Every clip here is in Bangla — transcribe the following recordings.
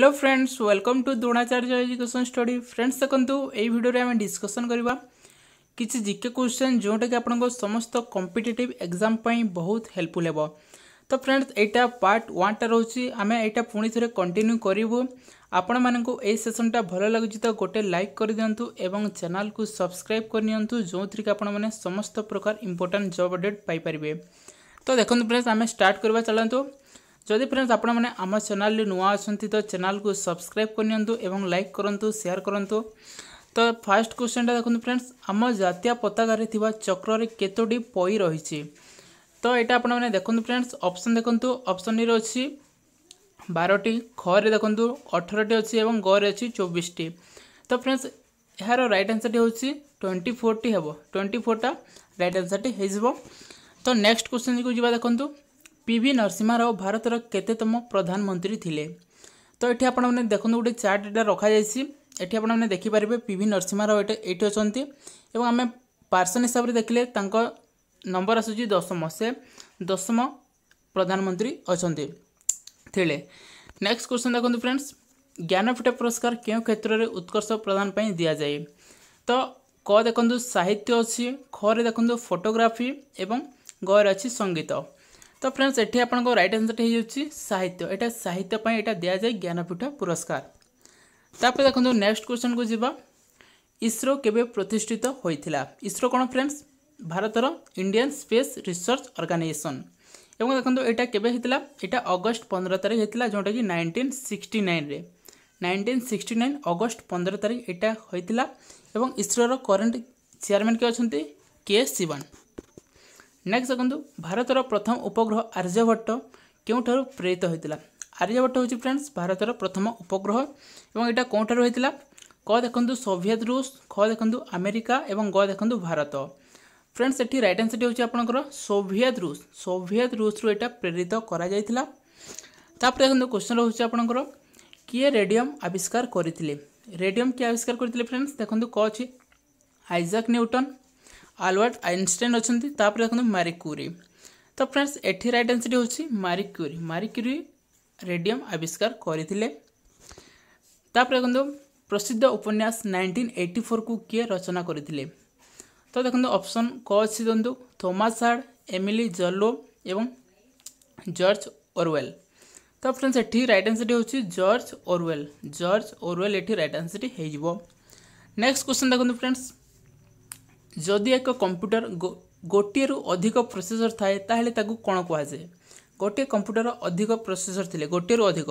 hello friends welcome to Dronacharya education study friends দেখুন এই ভিডিওরে আমি ডিসকসন করা কিছু জিকে কোশ্চেন যেটাকি আপনার সমস্ত কম্পিটেটিভ এক্সাম পাই বহুত হেল্পফুল হব তো ফ্রেন্ডস এইটা পার্ট ওয়ানটা রয়েছে আমি এইটা পুঁ থে কন্টিনিউ করবু আপনার এই সেসনটা ভালো লাগুচি তো গোটে লাইক করে দিও এবং চ্যানেলকে সবসক্রাইব করে নিও যেথি আপনার সমস্ত প্রকার ইম্পর্টাট জব অপডেট পাইপারে তো দেখুন ফ্রেন্ডস আমি স্টার্ট করা চলতু যদি ফ্রেন্ডস আপনার মানে আমার চ্যানেলটি নূয়া অনেক তো চ্যানেল কু সবসক্রাইব করে নিউ এবং লাইক করতু সেয়ার করতু তো ফার্স্ট কোশ্চেনটা দেখুন ফ্রেন্ডস আমার জাতীয় পতাকার চক্রের কতোটি পই রয়েছে তো এটা আপনার দেখুন ফ্রেন্ডস অপশন দেখুন অপশন ডি অছি বারোটি খরে দেখুন অঠরটি অছি এবং গরে অছি চব্বিশটি তো ফ্রেন্ডস এর রাইট আনসারটি হচ্ছে টোয়েন্টি ফোরটি হব টোয়েন্টি ফোরটা রাইট আনসারটি হয়ে যাব তো নেক্সট কোশ্চেন যা দেখুন পিভি নরসিমা রাও ভারতর কেতেতম প্রধানমন্ত্রী লে তো এটি আপনার দেখুন গোটে চার্ট এটা রখা যাই এটি আপনার দেখিপারে পিভি নরসিমা রাও এটা এটি অনেক এবং আমি পার্সন হিসাবে দেখলে তাঁর নম্বর আসুচি দশম সে দশম প্রধানমন্ত্রী অনেক লে নেক্সট কোশ্চেন দেখুন ফ্রেন্ডস জ্ঞানপীঠ পুরস্কার কেউ ক্ষেত্রে উৎকর্ষ প্রদান পাই দিয়া যায় তো ক দেখুন সাহিত্য অছি খরে দেখুন ফটোগ্রাফি এবং গয়ের অছি সঙ্গীত ତ ଫ୍ରେଣ୍ଡସ୍ ଏଠି ଆପଣଙ୍କ ରାଇଟ୍ ଆନ୍ସର୍ଟି ହୋଇଯାଉଛି ସାହିତ୍ୟ ଏଇଟା ସାହିତ୍ୟ ପାଇଁ ଏଇଟା ଦିଆଯାଏ ଜ୍ଞାନପୀଠ ପୁରସ୍କାର ତାପରେ ଦେଖନ୍ତୁ ନେକ୍ସଟ କ୍ୱେଶ୍ଚନକୁ ଯିବା ଇସ୍ରୋ କେବେ ପ୍ରତିଷ୍ଠିତ ହୋଇଥିଲା ଇସ୍ରୋ କ'ଣ ଫ୍ରେଣ୍ଡସ୍ ଭାରତର ଇଣ୍ଡିଆନ୍ ସ୍ପେସ୍ ରିସର୍ଚ୍ଚ ଅର୍ଗାନାଇଜେସନ୍ এবং দেখুন এটা কেবে হয়েছিল এটা অগস্ট পনেরো তারিখ হয়েছিল যেটা কি নাইনটিন সিক্সটি নাইনরে নাইনটিন সিক্সটি নাইন অগস্ট পনেরো তারিখ এটা হয়েছিল এবং ইসরোর করেন্ট চেয়ারম্যান কে অনেক কে শিবান ନେକ୍ସଟ ଦେଖନ୍ତୁ ଭାରତର ପ୍ରଥମ ଉପଗ୍ରହ ଆର୍ଯ୍ୟଭଟ୍ଟ କେଉଁଠାରୁ ପ୍ରେରିତ ହୋଇଥିଲା ଆର୍ଯ୍ୟଭଟ୍ଟ ହେଉଛି ଫ୍ରେଣ୍ଡସ୍ ଭାରତର ପ୍ରଥମ ଉପଗ୍ରହ ଏବଂ ଏଇଟା କେଉଁଠାରୁ ହୋଇଥିଲା କ ଦେଖନ୍ତୁ ସୋଭିଏତ ରୁଷ ଖ ଦେଖନ୍ତୁ ଆମେରିକା ଏବଂ ଗ ଦେଖନ୍ତୁ ଭାରତ ଫ୍ରେଣ୍ଡସ୍ ଏଠି ରାଇଟ୍ ଆନ୍ସର୍ଟି ହେଉଛି ଆପଣଙ୍କର ସୋଭିଏତ ରୁଷ ସୋଭିଏତ ରୁଷରୁ ଏଇଟା ପ୍ରେରିତ କରାଯାଇଥିଲା ତାପରେ ଦେଖନ୍ତୁ କ୍ୱେଶ୍ଚନ୍ ରହୁଛି ଆପଣଙ୍କର କିଏ ରେଡ଼ିୟମ୍ ଆବିଷ୍କାର କରିଥିଲେ ରେଡ଼ିୟମ୍ କିଏ ଆବିଷ୍କାର କରିଥିଲେ ଫ୍ରେଣ୍ଡସ୍ ଦେଖନ୍ତୁ କ ଅଛି ଆଇଜାକ୍ ନ୍ୟୁଟନ୍ ଆଲୱାର୍ଟ ଆଇନଷ୍ଟାଇନ୍ ଅଛନ୍ତି ତାପରେ ଦେଖନ୍ତୁ ମାରି କ୍ୟୁରି ତ ଫ୍ରେଣ୍ଡସ୍ ଏଠି ରାଇଟ୍ ଆନ୍ସର୍ଟି ହେଉଛି ମାରି କ୍ୟୁରି ମାରି କ୍ୟୁରି ରେଡ଼ିୟମ୍ ଆବିଷ୍କାର କରିଥିଲେ ତାପରେ ଦେଖନ୍ତୁ ପ୍ରସିଦ୍ଧ ଉପନ୍ୟାସ ନାଇଣ୍ଟିନ୍ ଏଇଟି ଫୋର୍କୁ କିଏ ରଚନା କରିଥିଲେ ତ ଦେଖନ୍ତୁ ଅପସନ୍ କ ଅଛି ଦିଅନ୍ତୁ ଥୋମାସ୍ ହାର୍ଡ଼ ଏମିଲି ଜଲୋ ଏବଂ ଜର୍ଜ ଓରୱେଲ୍ ତ ଫ୍ରେଣ୍ଡସ୍ ଏଠି ରାଇଟ୍ ଆନ୍ସର୍ଟି ହେଉଛି ଜର୍ଜ ଓରୱେଲ୍ ଜର୍ଜ ଓରୱେଲ୍ ଏଠି ରାଇଟ୍ ଆନ୍ସର୍ଟି ହେଇଯିବ ନେକ୍ସଟ କ୍ୱେଶ୍ଚନ୍ ଦେଖନ୍ତୁ ଫ୍ରେଣ୍ଡସ୍ ଯଦି ଏକ କମ୍ପ୍ୟୁଟର ଗୋଟିଏରୁ ଅଧିକ ପ୍ରୋସେସର ଥାଏ ତାହେଲେ ତାକୁ କ'ଣ କୁହାଯାଏ ଗୋଟିଏ କମ୍ପ୍ୟୁଟର ଅଧିକ ପ୍ରୋସେସର ଥିଲେ ଗୋଟିଏରୁ ଅଧିକ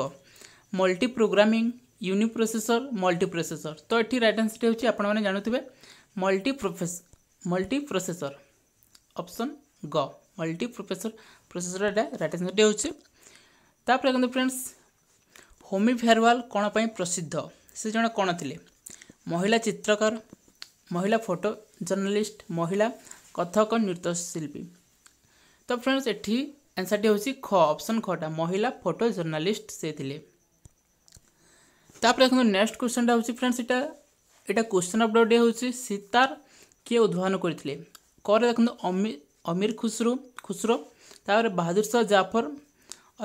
multiprogramming uniprocessor multiprocessor ତ ଏଠି ରାଇଟ୍ ଆନ୍ସର୍ଟି ହେଉଛି ଆପଣମାନେ ଜାଣୁଥିବେ multi profess multiprocessor option ଗ ମଲ୍ଟି ପ୍ରୋଫେସର ପ୍ରୋସେସର ଏଇଟା ରାଇଟ୍ ଆନ୍ସର୍ଟି ହେଉଛି ତାପରେ ଦେଖନ୍ତୁ ଫ୍ରେଣ୍ଡସ୍ ହୋମି ଫେୟାରୱାଲ୍ କ'ଣ ପାଇଁ ପ୍ରସିଦ୍ଧ ସେ ଜଣେ କ'ଣ ଥିଲେ ମହିଳା ଚିତ୍ରକାର महिला फोटो जर्नलिस्ट महिला कथक नृत्यशिल्पी ତ ଫ୍ରେଣ୍ଡସ୍ ଏଠି ଆନ୍ସର୍ଟି ହେଉଛି ଖ ଅପସନ୍ ଖଟା ମହିଳା ଫଟୋ ଜର୍ଣ୍ଣାଲିଷ୍ଟ ସେ ଥିଲେ ତାପରେ ଦେଖନ୍ତୁ ନେକ୍ସଟ କ୍ୱେଶ୍ଚନଟା ହେଉଛି ଫ୍ରେଣ୍ଡସ୍ ଏଇଟା ଏଇଟା କ୍ୱେଶ୍ଚନ ଅଫ୍ ଡେ ହେଉଛି ସୀତାର କିଏ ଉଦ୍ଭାବନ କରିଥିଲେ କରେ ଦେଖନ୍ତୁ ଅମିର ଖୁସରୁ ଖୁସରୋ ତାପରେ ବାହାଦୁର ଶାହ ଜାଫର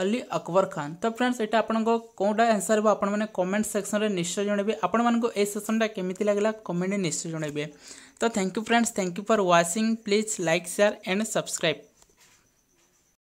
ଅଲି ଅକବର ଖାନ୍ ତ ଫ୍ରେଣ୍ଡସ୍ ଏଇଟା ଆପଣଙ୍କ କେଉଁଟା ଆନ୍ସର୍ ହେବ ଆପଣମାନେ କମେଣ୍ଟ ସେକ୍ସନରେ ନିଶ୍ଚୟ ଜଣେଇବେ ଆପଣମାନଙ୍କୁ ଏ ସେସନ୍ଟା କେମିତି ଲାଗିଲା କମେଣ୍ଟରେ ନିଶ୍ଚୟ ଜଣେଇବେ ତ thank you friends thank you for watching please like share and subscribe